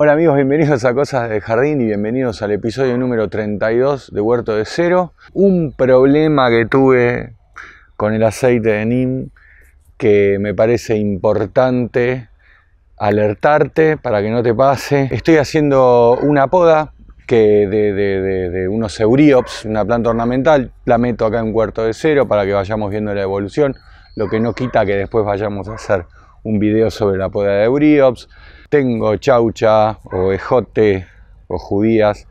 Hola amigos, bienvenidos a Cosas de Jardín y bienvenidos al episodio número 32 de Huerto de Cero. Un problema que tuve con el aceite de NIM que me parece importante alertarte para que no te pase. Estoy haciendo una poda que de, unos euríops, una planta ornamental, la meto acá en Huerto de Cero para que vayamos viendo la evolución, lo que no quita que después vayamos a hacer un video sobre la poda de briops, tengo chaucha o ejote o judías,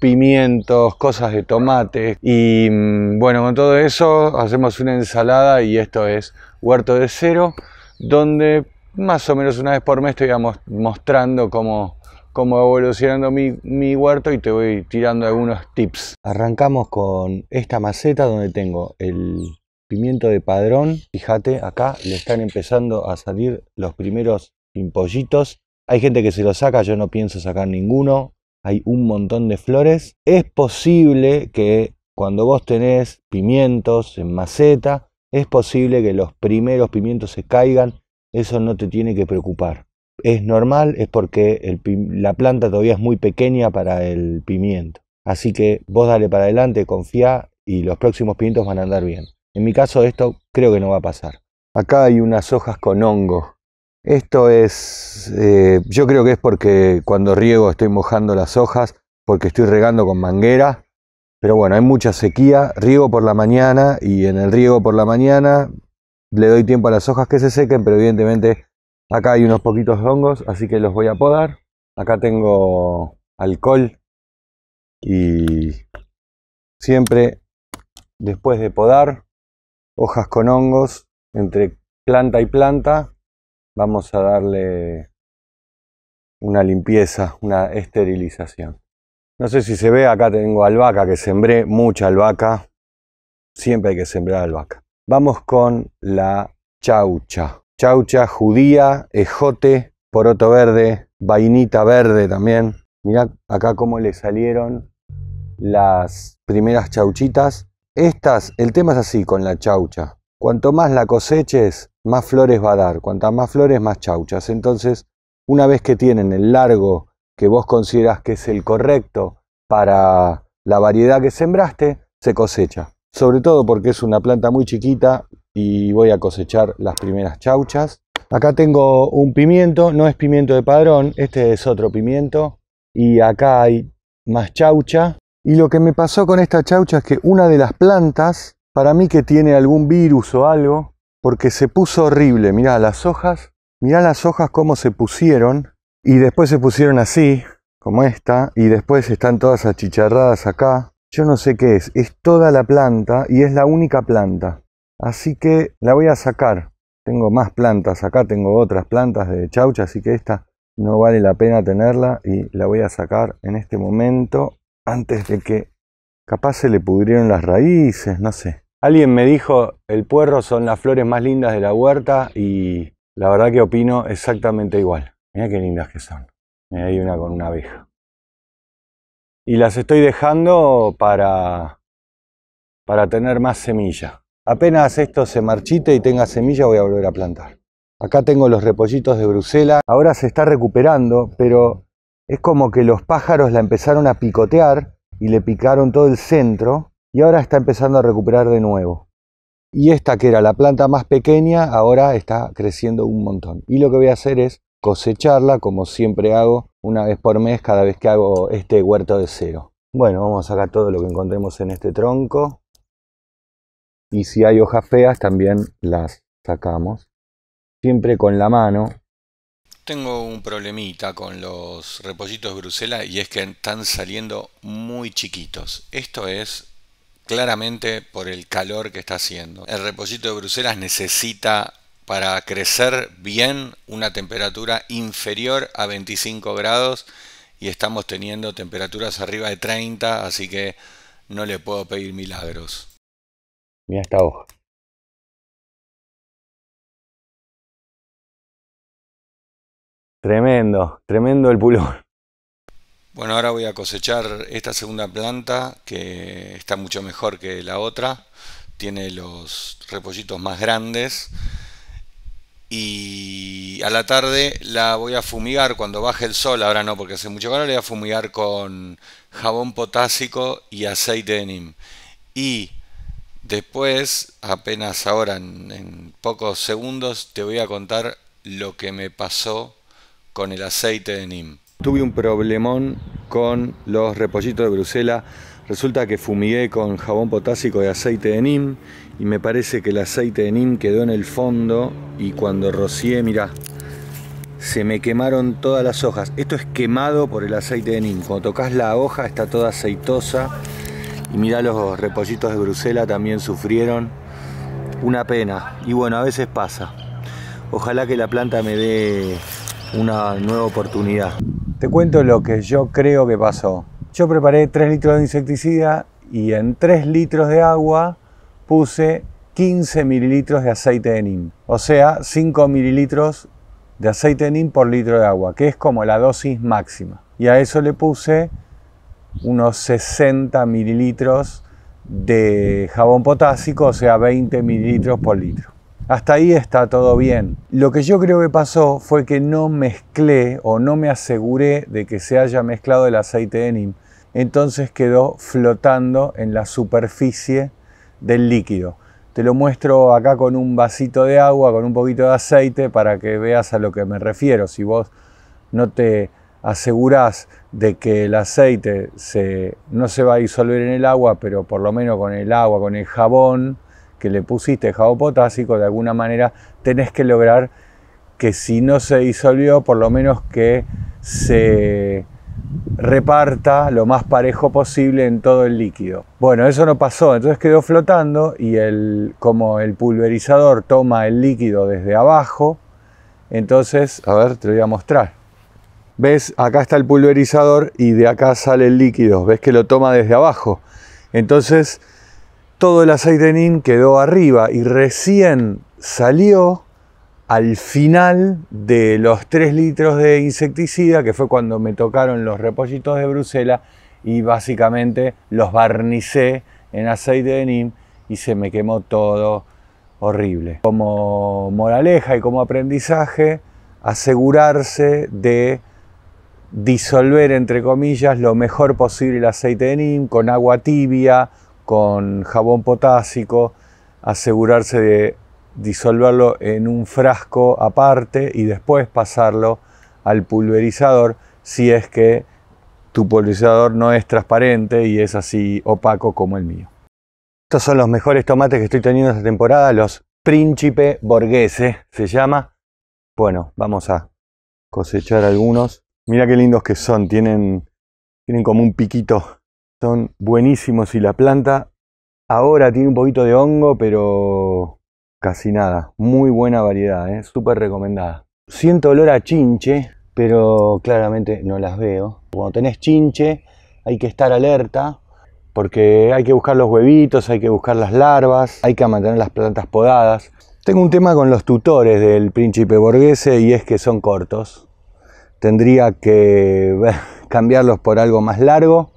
pimientos, cosas de tomate y mm, bueno, con todo eso hacemos una ensalada y esto es Huerto de Cero, donde más o menos una vez por mes estoy mostrando cómo, cómo evolucionando mi, mi, huerto y te voy tirando algunos tips. Arrancamos con esta maceta donde tengo el pimiento de padrón. Fíjate, acá le están empezando a salir los primeros pimpollitos. Hay gente que se los saca, yo no pienso sacar ninguno. Hay un montón de flores. Es posible que cuando vos tenés pimientos en maceta, es posible que los primeros pimientos se caigan. Eso no te tiene que preocupar. Es normal, es porque la planta todavía es muy pequeña para el pimiento. Así que vos dale para adelante, confía y los próximos pimientos van a andar bien. En mi caso esto creo que no va a pasar. Acá hay unas hojas con hongo. Esto es, eh, yo creo que es porque cuando riego estoy mojando las hojas, porque estoy regando con manguera. Pero bueno, hay mucha sequía, riego por la mañana y en el riego por la mañana le doy tiempo a las hojas que se sequen, pero evidentemente acá hay unos poquitos hongos, así que los voy a podar. Acá tengo alcohol y siempre después de podar hojas con hongos entre planta y planta. Vamos a darle una limpieza, una esterilización. No sé si se ve, acá tengo albahaca, que sembré mucha albahaca. Siempre hay que sembrar albahaca. Vamos con la chaucha. Chaucha, judía, ejote, poroto verde, vainita verde también. Mirad acá cómo le salieron las primeras chauchitas. Estas, el tema es así con la chaucha. Cuanto más la coseches, más flores va a dar. Cuantas más flores, más chauchas. Entonces, una vez que tienen el largo que vos consideras que es el correcto para la variedad que sembraste, se cosecha. Sobre todo porque es una planta muy chiquita y voy a cosechar las primeras chauchas. Acá tengo un pimiento, no es pimiento de padrón, este es otro pimiento. Y acá hay más chaucha y lo que me pasó con esta chaucha es que una de las plantas, para mí que tiene algún virus o algo, porque se puso horrible. Mirá las hojas, mirá las hojas cómo se pusieron, y después se pusieron así, como esta, y después están todas achicharradas acá. Yo no sé qué es, es toda la planta y es la única planta. Así que la voy a sacar. Tengo más plantas acá, tengo otras plantas de chaucha, así que esta no vale la pena tenerla y la voy a sacar en este momento antes de que capaz se le pudrieron las raíces, no sé. Alguien me dijo, el puerro son las flores más lindas de la huerta y la verdad que opino exactamente igual. Mira qué lindas que son. Mira, hay una con una abeja. Y las estoy dejando para, para tener más semilla. Apenas esto se marchite y tenga semilla voy a volver a plantar. Acá tengo los repollitos de Bruselas. Ahora se está recuperando, pero es como que los pájaros la empezaron a picotear y le picaron todo el centro y ahora está empezando a recuperar de nuevo. Y esta que era la planta más pequeña ahora está creciendo un montón. Y lo que voy a hacer es cosecharla como siempre hago una vez por mes cada vez que hago este huerto de cero. Bueno, vamos a sacar todo lo que encontremos en este tronco. Y si hay hojas feas también las sacamos. Siempre con la mano tengo un problemita con los repollitos Bruselas y es que están saliendo muy chiquitos. Esto es claramente por el calor que está haciendo. El repollito de Bruselas necesita para crecer bien una temperatura inferior a 25 grados y estamos teniendo temperaturas arriba de 30, así que no le puedo pedir milagros. Mira esta hoja. Tremendo, tremendo el pulón. Bueno, ahora voy a cosechar esta segunda planta que está mucho mejor que la otra. Tiene los repollitos más grandes. Y a la tarde la voy a fumigar cuando baje el sol. Ahora no, porque hace mucho calor. La voy a fumigar con jabón potásico y aceite de NIM. Y después, apenas ahora en pocos segundos, te voy a contar lo que me pasó con el aceite de NIM. Tuve un problemón con los repollitos de Brusela. Resulta que fumigué con jabón potásico de aceite de NIM y me parece que el aceite de NIM quedó en el fondo y cuando rocié, mirá, se me quemaron todas las hojas. Esto es quemado por el aceite de NIM. Cuando tocas la hoja está toda aceitosa. Y mirá, los repollitos de Brusela también sufrieron. Una pena. Y bueno, a veces pasa. Ojalá que la planta me dé una nueva oportunidad. Te cuento lo que yo creo que pasó. Yo preparé 3 litros de insecticida y en 3 litros de agua puse 15 mililitros de aceite de NIM, o sea, 5 mililitros de aceite de NIM por litro de agua, que es como la dosis máxima. Y a eso le puse unos 60 mililitros de jabón potásico, o sea, 20 mililitros por litro. Hasta ahí está todo bien. Lo que yo creo que pasó fue que no mezclé o no me aseguré de que se haya mezclado el aceite Enim. Entonces quedó flotando en la superficie del líquido. Te lo muestro acá con un vasito de agua, con un poquito de aceite para que veas a lo que me refiero. Si vos no te asegurás de que el aceite se, no se va a disolver en el agua, pero por lo menos con el agua, con el jabón, que le pusiste jabo potásico, de alguna manera tenés que lograr que si no se disolvió, por lo menos que se reparta lo más parejo posible en todo el líquido. Bueno, eso no pasó, entonces quedó flotando y el, como el pulverizador toma el líquido desde abajo, entonces, a ver, te voy a mostrar. ¿Ves? Acá está el pulverizador y de acá sale el líquido. ¿Ves que lo toma desde abajo? Entonces, todo el aceite de Nim quedó arriba y recién salió al final de los 3 litros de insecticida, que fue cuando me tocaron los repollitos de Bruselas y básicamente los barnicé en aceite de NIM y se me quemó todo horrible. Como moraleja y como aprendizaje, asegurarse de disolver, entre comillas, lo mejor posible el aceite de NIM con agua tibia, con jabón potásico, asegurarse de disolverlo en un frasco aparte y después pasarlo al pulverizador si es que tu pulverizador no es transparente y es así opaco como el mío. Estos son los mejores tomates que estoy teniendo esta temporada, los Príncipe Borghese se llama. Bueno, vamos a cosechar algunos. Mira qué lindos que son, tienen, tienen como un piquito son buenísimos y la planta ahora tiene un poquito de hongo, pero casi nada. Muy buena variedad, ¿eh? súper recomendada. Siento olor a chinche, pero claramente no las veo. Cuando tenés chinche hay que estar alerta porque hay que buscar los huevitos, hay que buscar las larvas, hay que mantener las plantas podadas. Tengo un tema con los tutores del príncipe borghese y es que son cortos. Tendría que cambiarlos por algo más largo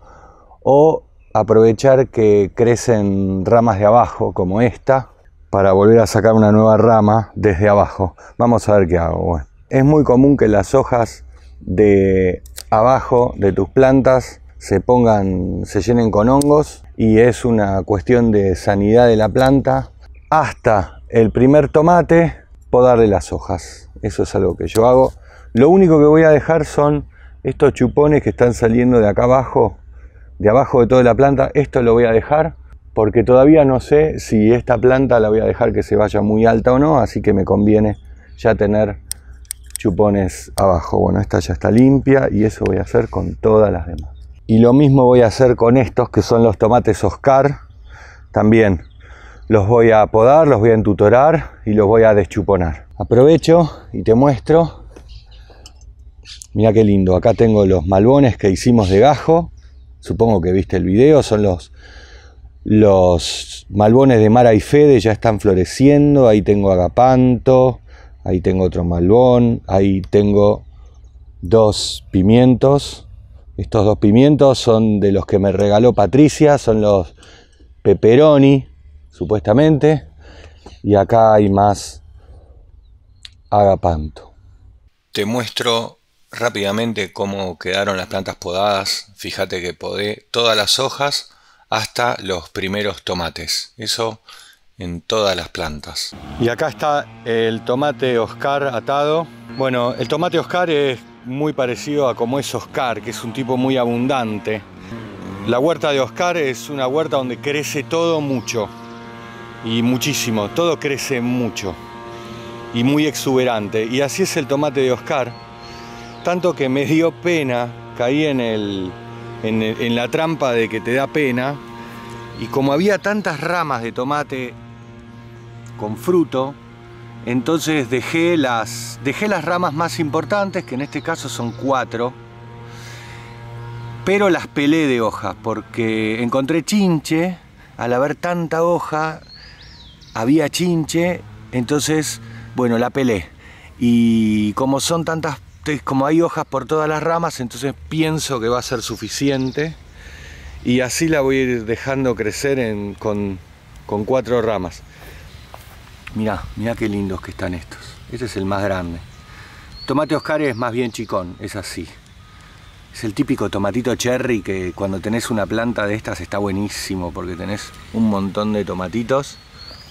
o aprovechar que crecen ramas de abajo como esta para volver a sacar una nueva rama desde abajo. Vamos a ver qué hago. es muy común que las hojas de abajo de tus plantas se pongan, se llenen con hongos y es una cuestión de sanidad de la planta. Hasta el primer tomate, podarle las hojas. Eso es algo que yo hago. Lo único que voy a dejar son estos chupones que están saliendo de acá abajo de abajo de toda la planta, esto lo voy a dejar porque todavía no sé si esta planta la voy a dejar que se vaya muy alta o no, así que me conviene ya tener chupones abajo. Bueno, esta ya está limpia y eso voy a hacer con todas las demás. Y lo mismo voy a hacer con estos que son los tomates Oscar. También los voy a podar, los voy a entutorar y los voy a deschuponar. Aprovecho y te muestro. Mira qué lindo, acá tengo los malbones que hicimos de gajo supongo que viste el video, son los, los malbones de Mara y Fede, ya están floreciendo, ahí tengo agapanto, ahí tengo otro malbón, ahí tengo dos pimientos, estos dos pimientos son de los que me regaló Patricia, son los peperoni, supuestamente, y acá hay más agapanto. Te muestro rápidamente cómo quedaron las plantas podadas. Fíjate que podé todas las hojas hasta los primeros tomates. Eso en todas las plantas. Y acá está el tomate Oscar atado. Bueno, el tomate Oscar es muy parecido a como es Oscar, que es un tipo muy abundante. La huerta de Oscar es una huerta donde crece todo mucho y muchísimo, todo crece mucho y muy exuberante. Y así es el tomate de Oscar tanto que me dio pena, caí en, el, en, la trampa de que te da pena, y como había tantas ramas de tomate con fruto, entonces dejé las, dejé las ramas más importantes, que en este caso son cuatro, pero las pelé de hojas, porque encontré chinche, al haber tanta hoja, había chinche, entonces, bueno, la pelé. Y como son tantas como hay hojas por todas las ramas, entonces pienso que va a ser suficiente. Y así la voy a ir dejando crecer con, cuatro ramas. Mirá, mirá qué lindos que están estos. Este es el más grande. Tomate Oscar es más bien chicón, es así. Es el típico tomatito cherry que cuando tenés una planta de estas está buenísimo porque tenés un montón de tomatitos.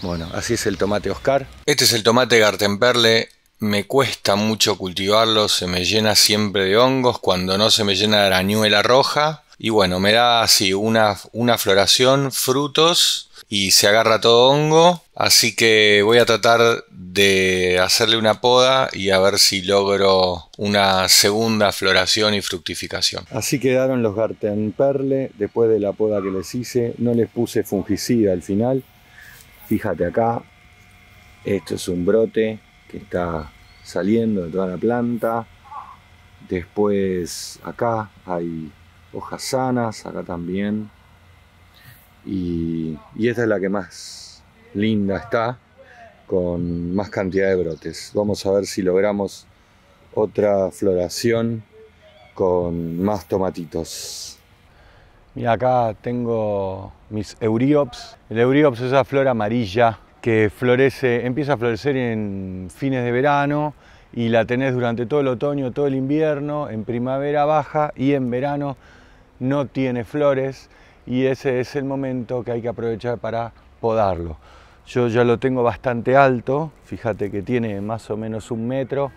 Bueno, así es el tomate Oscar. Este es el tomate Gartenperle me cuesta mucho cultivarlo, se me llena siempre de hongos, cuando no se me llena de arañuela roja. Y bueno, me da así una, una floración, frutos y se agarra todo hongo. Así que voy a tratar de hacerle una poda y a ver si logro una segunda floración y fructificación. Así quedaron los perle después de la poda que les hice. No les puse fungicida al final. Fíjate acá. Esto es un brote está saliendo de toda la planta. Después acá hay hojas sanas, acá también. Y, y, esta es la que más linda está, con más cantidad de brotes. Vamos a ver si logramos otra floración con más tomatitos. Mira, acá tengo mis euríops El euríops es esa flor amarilla que florece, empieza a florecer en fines de verano y la tenés durante todo el otoño, todo el invierno, en primavera baja y en verano no tiene flores y ese es el momento que hay que aprovechar para podarlo. Yo ya lo tengo bastante alto, fíjate que tiene más o menos un metro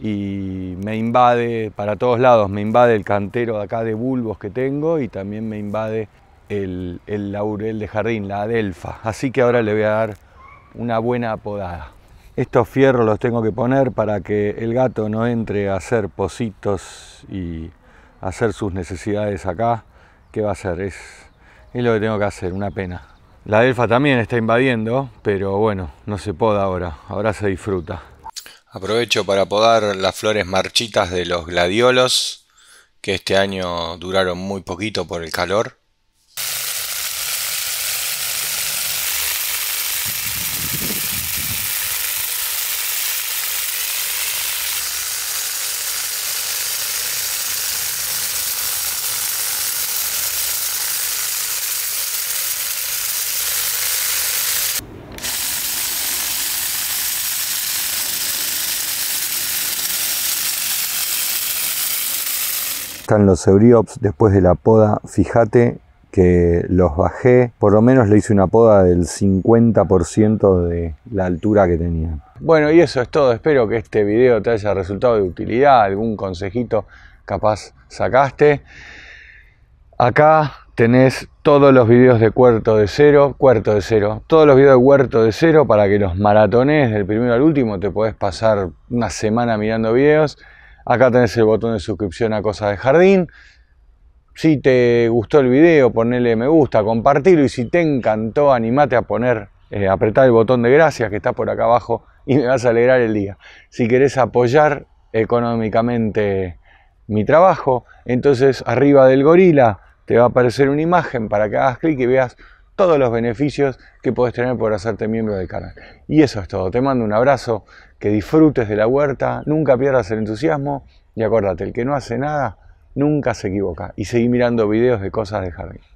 y me invade para todos lados, me invade el cantero de acá de bulbos que tengo y también me invade el, el laurel de jardín, la adelfa. Así que ahora le voy a dar una buena podada. Estos fierros los tengo que poner para que el gato no entre a hacer pocitos y hacer sus necesidades acá. ¿Qué va a hacer? Es, es lo que tengo que hacer, una pena. La elfa también está invadiendo, pero bueno, no se poda ahora, ahora se disfruta. Aprovecho para podar las flores marchitas de los gladiolos, que este año duraron muy poquito por el calor. Están los euriops después de la poda. Fíjate que los bajé, por lo menos le hice una poda del 50% de la altura que tenía. Bueno, y eso es todo. Espero que este video te haya resultado de utilidad, algún consejito capaz sacaste. Acá tenés todos los videos de Cuarto de Cero, Cuarto de Cero, todos los videos de Huerto de Cero para que los maratones del primero al último, te podés pasar una semana mirando videos. Acá tenés el botón de suscripción a Cosas de Jardín. Si te gustó el video, ponele me gusta, compartilo y si te encantó, animate a poner, eh, apretar el botón de gracias que está por acá abajo y me vas a alegrar el día. Si querés apoyar económicamente mi trabajo, entonces arriba del gorila te va a aparecer una imagen para que hagas clic y veas todos los beneficios que puedes tener por hacerte miembro del canal. Y eso es todo. Te mando un abrazo, que disfrutes de la huerta, nunca pierdas el entusiasmo y acuérdate, el que no hace nada nunca se equivoca. Y seguí mirando videos de cosas de jardín.